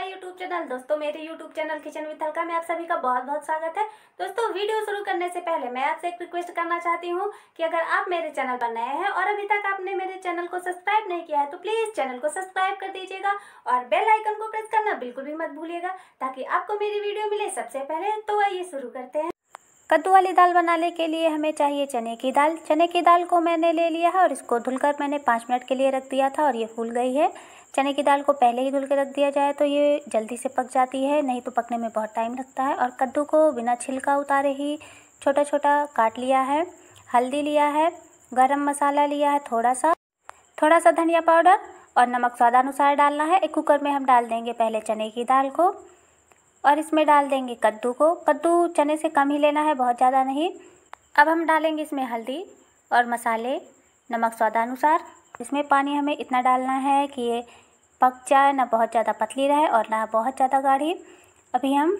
my YouTube channel दोस्तों मेरे YouTube channel kitchen with हल्का में आप सभी का बहुत बहुत स्वागत है दोस्तों वीडियो शुरू करने से पहले मैं आपसे एक रिक्वेस्ट करना चाहती हूँ कि अगर आप मेरे चैनल पर नए हैं और अभी तक आपने मेरे चैनल को सब्सक्राइब नहीं किया है तो प्लीज़ चैनल को सब्सक्राइब कर दीजिएगा और बेल आइकन को प्रेस करना बिल्कुल भी मत भूलिएगा ताकि आपको मेरी वीडियो मिले सबसे पहले तो आइए शुरू करते हैं कद्दू वाली दाल बनाने के लिए हमें चाहिए चने की दाल चने की दाल को मैंने ले लिया है और इसको धुलकर मैंने पाँच मिनट के लिए रख दिया था और ये फूल गई है चने की दाल को पहले ही धुल के रख दिया जाए तो ये जल्दी से पक जाती है नहीं तो पकने में बहुत टाइम लगता है और कद्दू को बिना छिलका उतारे ही छोटा छोटा काट लिया है हल्दी लिया है गरम मसाला लिया है थोड़ा सा थोड़ा सा धनिया पाउडर और नमक स्वादानुसार डालना है एक कुकर में हम डाल देंगे पहले चने की दाल को और इसमें डाल देंगे कद्दू को कद्दू चने से कम ही लेना है बहुत ज़्यादा नहीं अब हम डालेंगे इसमें हल्दी और मसाले नमक स्वादानुसार इसमें पानी हमें इतना डालना है कि ये पक जाए ना बहुत ज़्यादा पतली रहे और ना बहुत ज़्यादा गाढ़ी अभी हम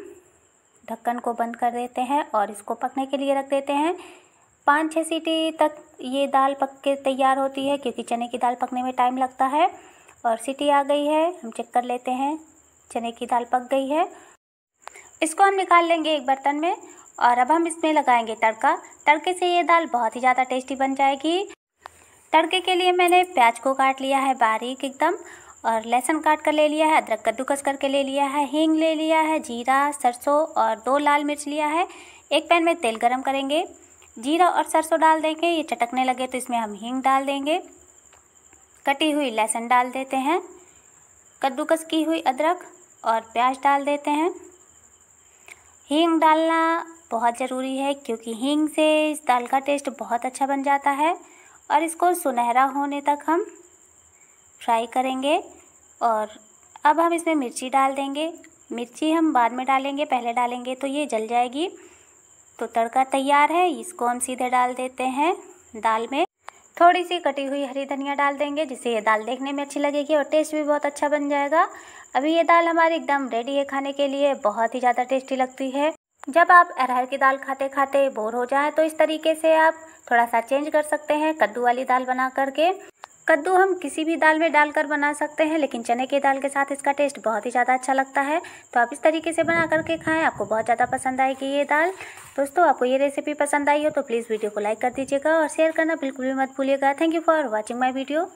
ढक्कन को बंद कर देते हैं और इसको पकने के लिए रख देते हैं पाँच छः सीटी तक ये दाल पक के तैयार होती है क्योंकि चने की दाल पकने में टाइम लगता है और सीटी आ गई है हम चेक कर लेते हैं चने की दाल पक गई है इसको हम निकाल लेंगे एक बर्तन में और अब हम इसमें लगाएंगे तड़का तड़के से ये दाल बहुत ही ज़्यादा टेस्टी बन जाएगी तड़के के लिए मैंने प्याज को काट लिया है बारीक एकदम और लहसुन काट कर ले लिया है अदरक कद्दूकस करके ले लिया है हींग ले लिया है जीरा सरसों और दो लाल मिर्च लिया है एक पैन में तेल गरम करेंगे जीरा और सरसों डाल देंगे ये चटकने लगे तो इसमें हम हींग डाल देंगे कटी हुई लहसुन डाल देते हैं कद्दूकस की हुई अदरक और प्याज डाल देते हैं हींग डालना बहुत ज़रूरी है क्योंकि हींग से इस दाल का टेस्ट बहुत अच्छा बन जाता है और इसको सुनहरा होने तक हम फ्राई करेंगे और अब हम इसमें मिर्ची डाल देंगे मिर्ची हम बाद में डालेंगे पहले डालेंगे तो ये जल जाएगी तो तड़का तैयार है इसको हम सीधे डाल देते हैं दाल में थोड़ी सी कटी हुई हरी धनिया डाल देंगे जिससे ये दाल देखने में अच्छी लगेगी और टेस्ट भी बहुत अच्छा बन जाएगा अभी ये दाल हमारी एकदम रेडी है खाने के लिए बहुत ही ज़्यादा टेस्टी लगती है जब आप अरहर की दाल खाते खाते बोर हो जाए तो इस तरीके से आप थोड़ा सा चेंज कर सकते हैं कद्दू वाली दाल बना करके कद्दू हम किसी भी दाल में डालकर बना सकते हैं लेकिन चने की दाल के साथ इसका टेस्ट बहुत ही ज़्यादा अच्छा लगता है तो आप इस तरीके से बना करके खाएं आपको बहुत ज़्यादा पसंद आएगी ये दाल दोस्तों आपको ये रेसिपी पसंद आई हो तो प्लीज़ वीडियो को लाइक कर दीजिएगा और शेयर करना बिल्कुल भी मत भूलिएगा thank you for watching my video